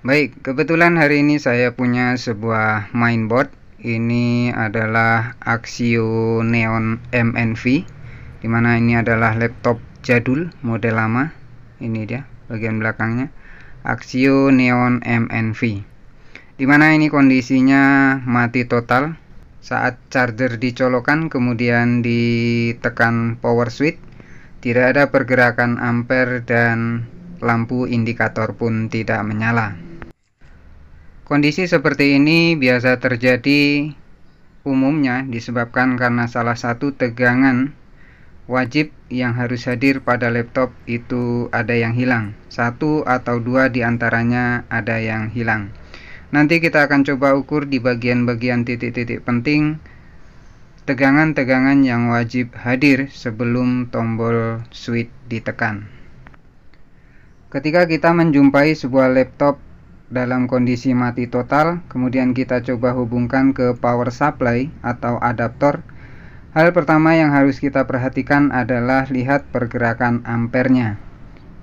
Baik, kebetulan hari ini saya punya sebuah mainboard. Ini adalah Axio Neon MNV, dimana ini adalah laptop jadul model lama. Ini dia bagian belakangnya, Axio Neon MNV. Dimana ini kondisinya mati total saat charger dicolokan, kemudian ditekan power switch, tidak ada pergerakan ampere dan lampu indikator pun tidak menyala. Kondisi seperti ini biasa terjadi umumnya disebabkan karena salah satu tegangan wajib yang harus hadir pada laptop itu ada yang hilang. Satu atau dua diantaranya ada yang hilang. Nanti kita akan coba ukur di bagian-bagian titik-titik penting tegangan-tegangan yang wajib hadir sebelum tombol switch ditekan. Ketika kita menjumpai sebuah laptop dalam kondisi mati total kemudian kita coba hubungkan ke power supply atau adaptor hal pertama yang harus kita perhatikan adalah lihat pergerakan ampernya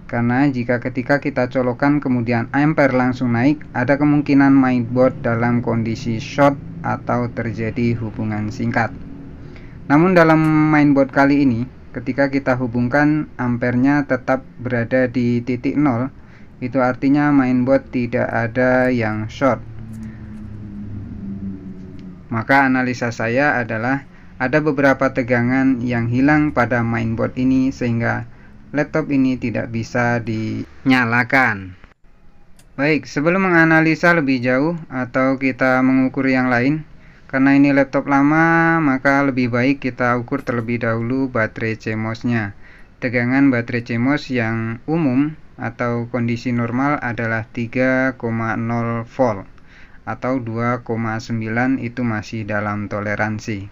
karena jika ketika kita colokan kemudian ampere langsung naik ada kemungkinan mainboard dalam kondisi short atau terjadi hubungan singkat namun dalam mainboard kali ini ketika kita hubungkan ampernya tetap berada di titik nol itu artinya mainboard tidak ada yang short. Maka analisa saya adalah ada beberapa tegangan yang hilang pada mainboard ini sehingga laptop ini tidak bisa dinyalakan. Baik, sebelum menganalisa lebih jauh atau kita mengukur yang lain, karena ini laptop lama, maka lebih baik kita ukur terlebih dahulu baterai CMOS-nya. Tegangan baterai CMOS yang umum atau kondisi normal adalah 3,0 volt atau 2,9 itu masih dalam toleransi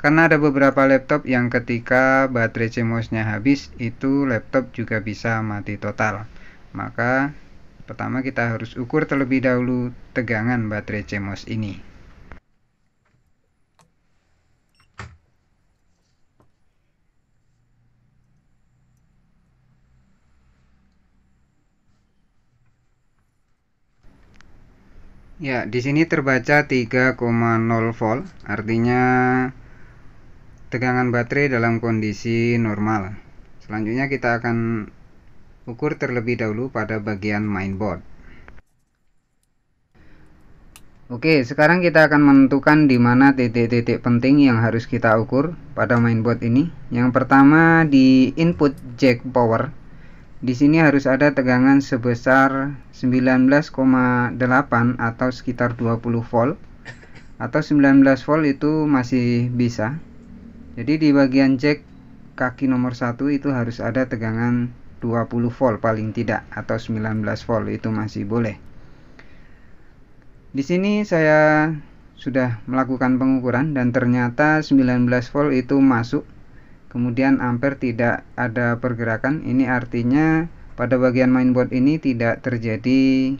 karena ada beberapa laptop yang ketika baterai CMOS-nya habis itu laptop juga bisa mati total maka pertama kita harus ukur terlebih dahulu tegangan baterai CMOS ini Ya, di sini terbaca 3,0 volt, artinya tegangan baterai dalam kondisi normal. Selanjutnya kita akan ukur terlebih dahulu pada bagian mainboard. Oke, sekarang kita akan menentukan di mana titik-titik penting yang harus kita ukur pada mainboard ini. Yang pertama di input jack power di sini harus ada tegangan sebesar 19,8 atau sekitar 20 volt atau 19 volt itu masih bisa. Jadi di bagian jack kaki nomor satu itu harus ada tegangan 20 volt paling tidak atau 19 volt itu masih boleh. Di sini saya sudah melakukan pengukuran dan ternyata 19 volt itu masuk kemudian ampere tidak ada pergerakan ini artinya pada bagian mainboard ini tidak terjadi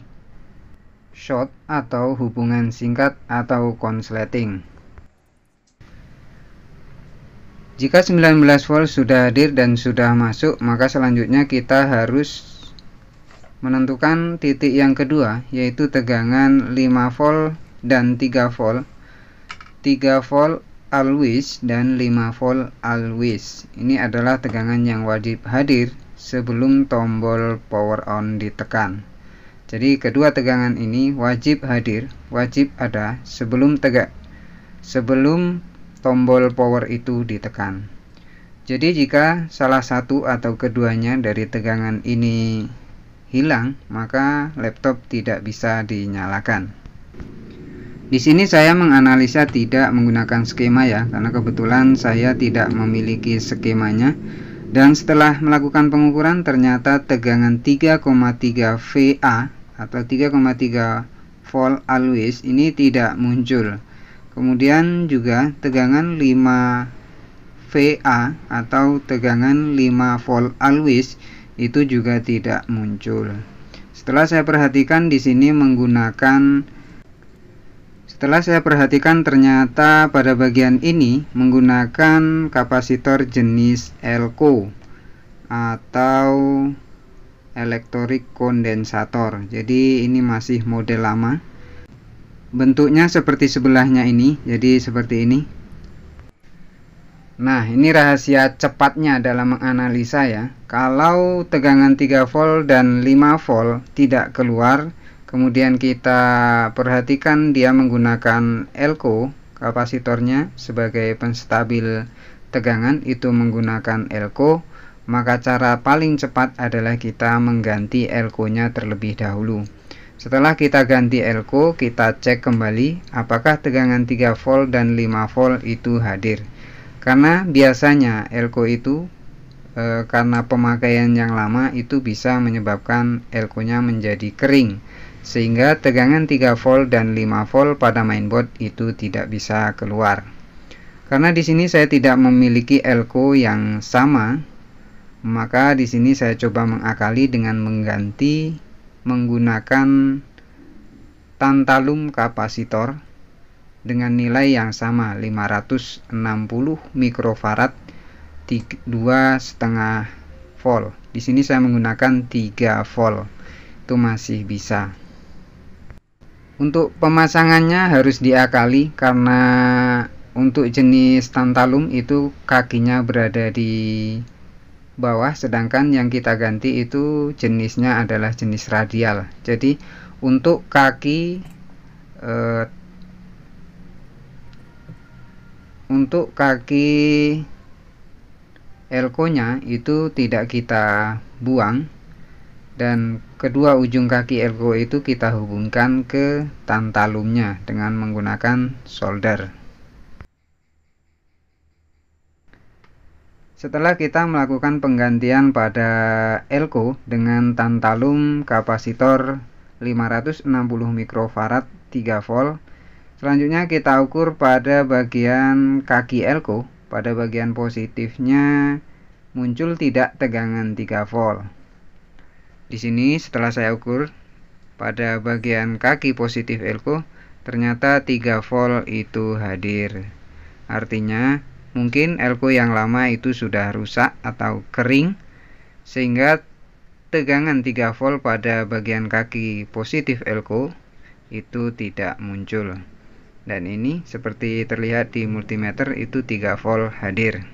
short atau hubungan singkat atau konsleting jika 19 volt sudah hadir dan sudah masuk maka selanjutnya kita harus menentukan titik yang kedua yaitu tegangan 5 volt dan 3 volt 3 volt always dan 5 volt always. Ini adalah tegangan yang wajib hadir sebelum tombol power on ditekan. Jadi kedua tegangan ini wajib hadir, wajib ada sebelum tegak sebelum tombol power itu ditekan. Jadi jika salah satu atau keduanya dari tegangan ini hilang, maka laptop tidak bisa dinyalakan. Di sini saya menganalisa tidak menggunakan skema ya, karena kebetulan saya tidak memiliki skemanya. Dan setelah melakukan pengukuran ternyata tegangan 3,3 VA atau 3,3 volt always ini tidak muncul. Kemudian juga tegangan 5 VA atau tegangan 5 volt always itu juga tidak muncul. Setelah saya perhatikan di sini menggunakan setelah saya perhatikan ternyata pada bagian ini menggunakan kapasitor jenis elko atau elektrik kondensator. Jadi ini masih model lama. Bentuknya seperti sebelahnya ini, jadi seperti ini. Nah, ini rahasia cepatnya dalam menganalisa ya. Kalau tegangan 3 volt dan 5 volt tidak keluar, kemudian kita perhatikan dia menggunakan elko kapasitornya sebagai penstabil tegangan itu menggunakan elko maka cara paling cepat adalah kita mengganti elkonya terlebih dahulu setelah kita ganti elko kita cek kembali apakah tegangan 3 volt dan 5 volt itu hadir karena biasanya elko itu e, karena pemakaian yang lama itu bisa menyebabkan elkonya menjadi kering sehingga tegangan 3 volt dan 5 volt pada mainboard itu tidak bisa keluar. Karena di sini saya tidak memiliki elko yang sama, maka di sini saya coba mengakali dengan mengganti menggunakan tantalum kapasitor dengan nilai yang sama 560 mikrofarad dua setengah volt. Di sini saya menggunakan 3 volt. Itu masih bisa. Untuk pemasangannya harus diakali karena untuk jenis tantalum itu kakinya berada di bawah sedangkan yang kita ganti itu jenisnya adalah jenis radial. Jadi untuk kaki eh, untuk kaki elko-nya itu tidak kita buang dan kedua ujung kaki elbow itu kita hubungkan ke tantalumnya dengan menggunakan solder Setelah kita melakukan penggantian pada elko dengan tantalum kapasitor 560 mikrofarad 3 volt, selanjutnya kita ukur pada bagian kaki elko. Pada bagian positifnya muncul tidak tegangan 3 volt. Di sini setelah saya ukur pada bagian kaki positif elko ternyata 3 volt itu hadir. Artinya mungkin elko yang lama itu sudah rusak atau kering sehingga tegangan 3 volt pada bagian kaki positif elko itu tidak muncul. Dan ini seperti terlihat di multimeter itu 3 volt hadir.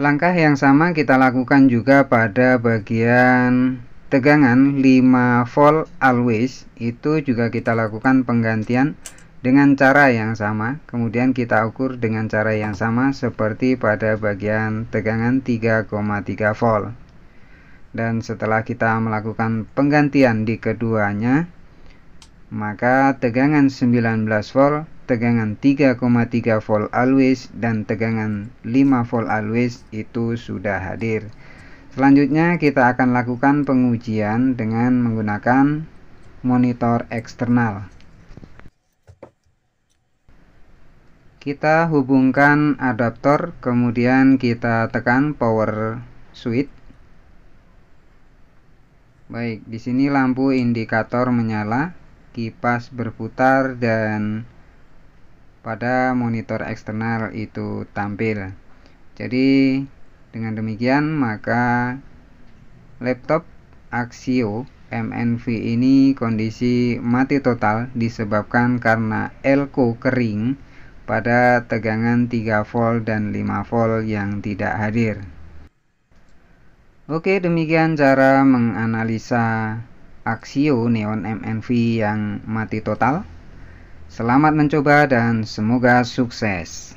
Langkah yang sama kita lakukan juga pada bagian tegangan 5 volt always itu juga kita lakukan penggantian dengan cara yang sama kemudian kita ukur dengan cara yang sama seperti pada bagian tegangan 3,3 volt dan setelah kita melakukan penggantian di keduanya maka tegangan 19 volt tegangan 3,3 volt always dan tegangan 5 volt always itu sudah hadir selanjutnya kita akan lakukan pengujian dengan menggunakan monitor eksternal kita hubungkan adaptor kemudian kita tekan power switch baik di sini lampu indikator menyala kipas berputar dan pada monitor eksternal itu tampil. Jadi dengan demikian maka laptop Axio MNV ini kondisi mati total disebabkan karena elko kering pada tegangan 3 volt dan 5 volt yang tidak hadir. Oke, demikian cara menganalisa Axio Neon MNV yang mati total. Selamat mencoba dan semoga sukses.